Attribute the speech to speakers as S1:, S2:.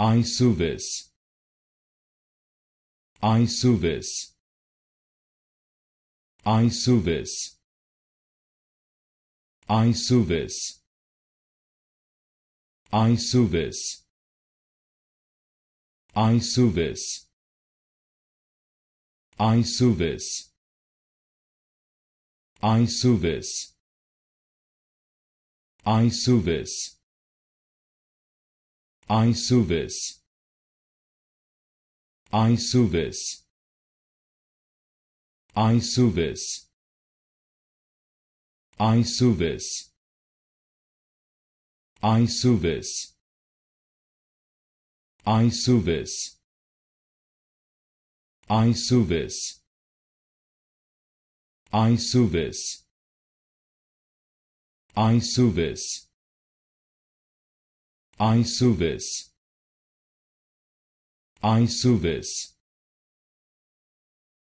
S1: I I I I suvis. suvis. suvis. suvis. I suvis. I suvis. I suvis. I suvis. I I I I suvis. suvis. suvis. suvis. I suvis. I suvis. I suvis. I suvis. I Suvis. I Suvis.